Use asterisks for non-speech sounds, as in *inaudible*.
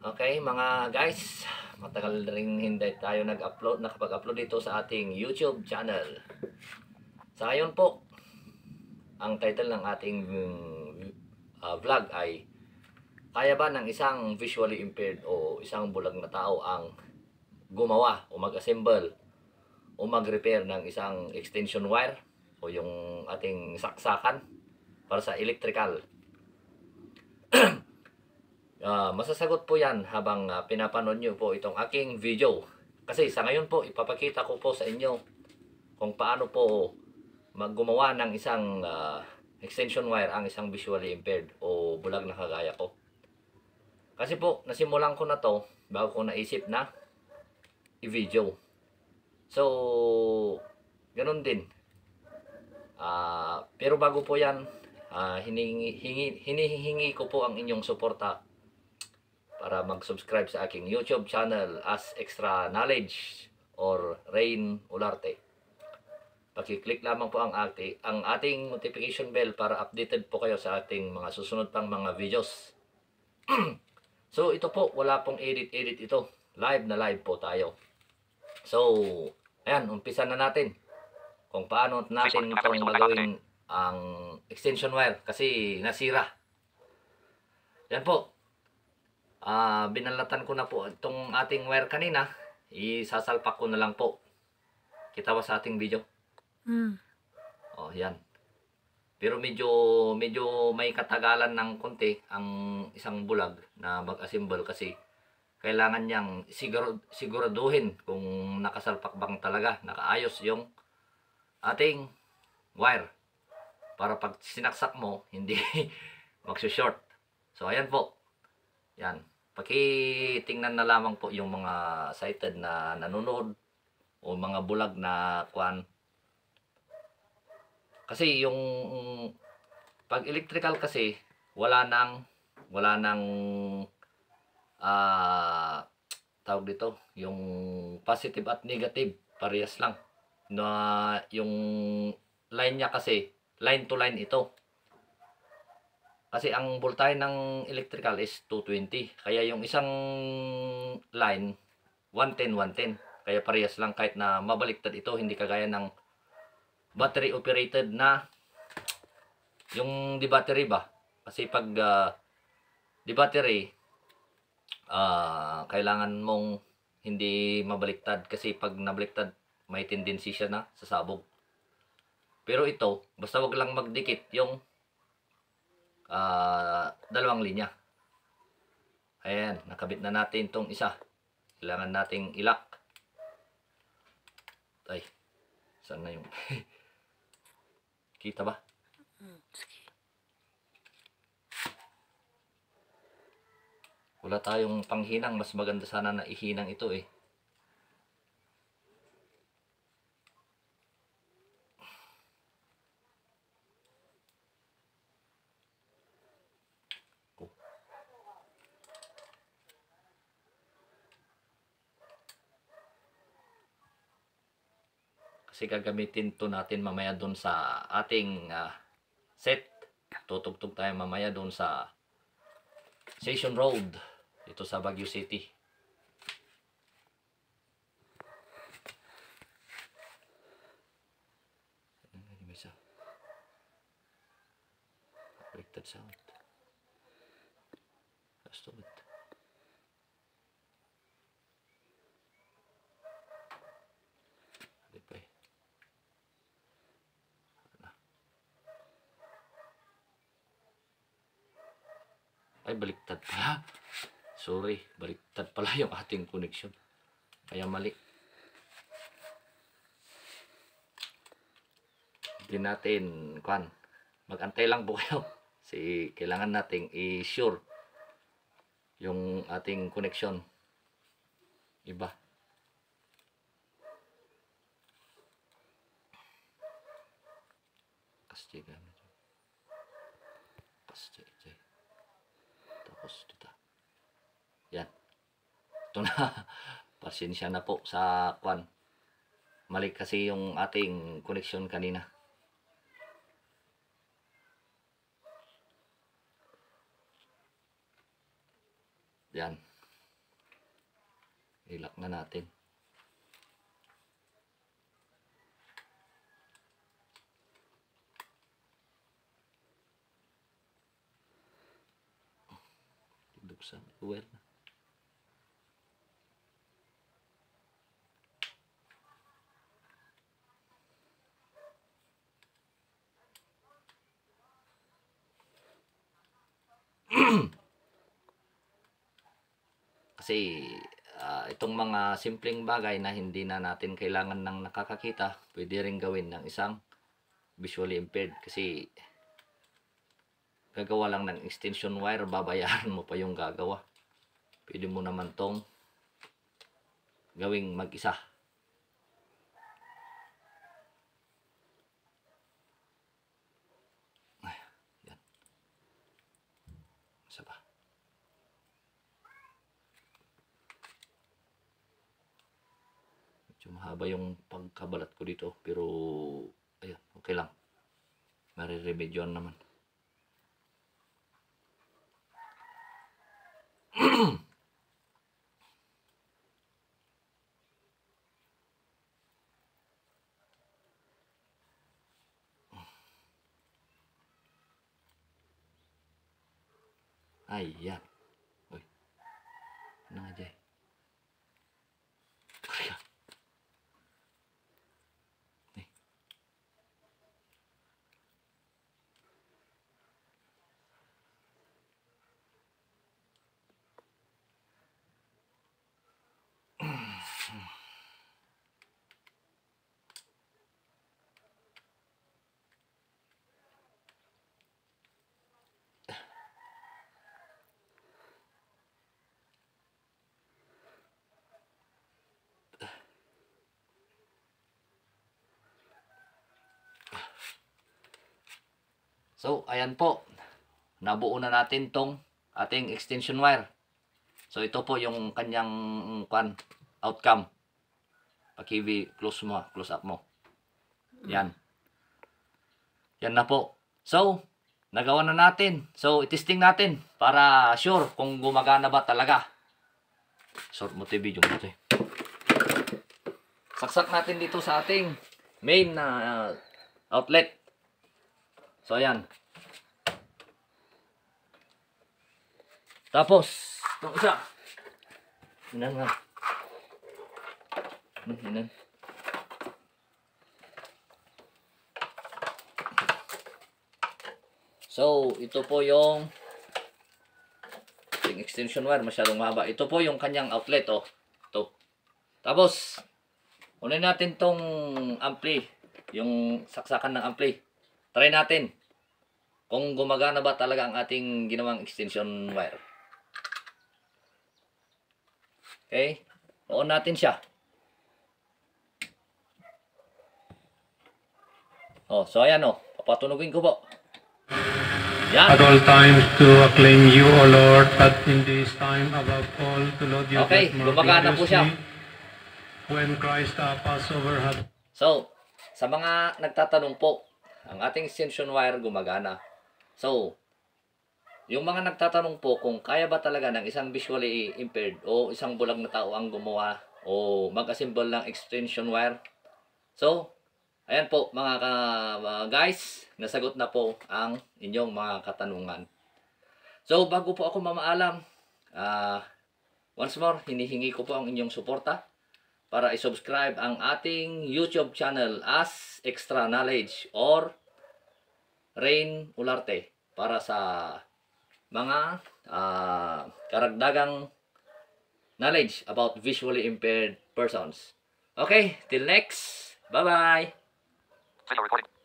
Okay, mga guys, matagal rin hindi tayo nag-upload, nakapag-upload dito sa ating YouTube channel. Sa ngayon po, ang title ng ating uh, vlog ay Kaya ba ng isang visually impaired o isang bulag na tao ang gumawa o mag-assemble o mag-repair ng isang extension wire o yung ating saksakan para sa electrical? *clears throat* Uh, masasagot po yan habang uh, pinapanood nyo po itong aking video. Kasi sa ngayon po, ipapakita ko po sa inyo kung paano po maggumawa ng isang uh, extension wire ang isang visually impaired o bulag na kagaya ko. Kasi po, nasimulan ko na to bago ko naisip na i-video. So, ganun din. Uh, pero bago po yan, uh, hinihingi, hinihingi ko po ang inyong suporta para mag-subscribe sa aking YouTube channel as Extra Knowledge or Rain Ularte. Pakiclick lamang po ang, ati, ang ating notification bell para updated po kayo sa ating mga susunod pang mga videos. *clears throat* so ito po, wala pong edit-edit ito. Live na live po tayo. So, ayan, umpisa na natin kung paano natin itong magawin ang extension wire kasi nasira. Yan po, uh, binalatan ko na po itong ating wire kanina isasalpak ko na lang po kita ba sa ating video mm. oh yan pero medyo medyo may katagalan ng konti ang isang bulag na mag-assemble kasi kailangan niyang siguro, siguraduhin kung nakasalpak bang talaga nakaayos yung ating wire para pag sinaksak mo hindi *laughs* magsu-short so ayan po yan Pakitingnan na lamang po yung mga sighted na nanonood o mga bulag na kwan. Kasi yung pag electrical kasi wala nang wala nang uh, tawag dito yung positive at negative parehas lang na yung line niya kasi line to line ito kasi ang voltahe ng electrical is 220. Kaya yung isang line, 110, 110. Kaya parehas lang kahit na mabaliktad ito, hindi kagaya ng battery operated na yung di battery ba? Kasi pag uh, di battery, uh, kailangan mong hindi mabaliktad. Kasi pag nabaliktad, may tendency siya na sasabog. Pero ito, basta wag lang magdikit yung uh, dalawang linya. Ayan, nakabit na natin itong isa. Kailangan nating ilak. Ay, saan na yung... *laughs* Kita ba? Hmm, Wala tayong panghinang. Mas maganda sana na ihinang ito eh. Kasi gagamitin to natin mamaya doon sa ating uh, set. Tutugtog tayo mamaya doon sa Station Road dito sa Baguio City. Break that sound. Stop it. Ay, baliktad pala. Sorry, baliktad pala yung ating connection. Kaya mali. Hindi natin, kwan, magantay lang po kayo. *laughs* Si, kailangan nating i-sure yung ating connection. Iba. Kastigan. ito na *laughs* pasensya na po sa kwan mali kasi yung ating connection kanina yan ilak na natin buksan. Well, *clears throat* Kasi uh, itong mga simpleng bagay na hindi na natin kailangan ng nakakakita, pwede rin gawin ng isang visually impaired kasi gagawa lang ng extension wire, babayaran mo pa yung gagawa. Pwede mo naman tong gawing mag-isa. haba yung pagkabalat ko dito pero ayun okay lang marirebedyon naman *clears throat* Ayan. Uy. Ano nga dyan? So, ayan po. Nabuo na natin tong ating extension wire. So, ito po yung kanyang mm, kwan, outcome. Pag-heavy, close mo, close up mo. Yan. Yan na po. So, nagawa na natin. So, itesting natin para sure kung gumagana ba talaga. Short mo TV eh, yung ito eh. Saksak natin dito sa ating main na uh, outlet. So, ayan. Tapos, itong isa. Inan nga. Inan, So, ito po yung yung extension wire. Masyadong mahaba. Ito po yung kanyang outlet, oh. Ito. Tapos, unahin natin tong ampli. Yung saksakan ng ampli. Try natin kung gumagana ba talaga ang ating ginawang extension wire. Okay? On natin siya. Oh, so ayan oh. Papatunugin ko po. Yan. At all times to acclaim you, O Lord, at in this time above all to love you Okay, gumagana po siya. When Christ our Passover had... So, sa mga nagtatanong po, ang ating extension wire gumagana. So, yung mga nagtatanong po kung kaya ba talaga ng isang visually impaired o isang bulag na tao ang gumawa o mag-assemble ng extension wire. So, ayan po mga ka, guys, nasagot na po ang inyong mga katanungan. So, bago po ako mamaalam, uh, once more, hinihingi ko po ang inyong suporta para i-subscribe ang ating YouTube channel as Extra Knowledge or Rain Ularte para sa mga uh, karagdagang knowledge about visually impaired persons. Okay, till next. Bye-bye.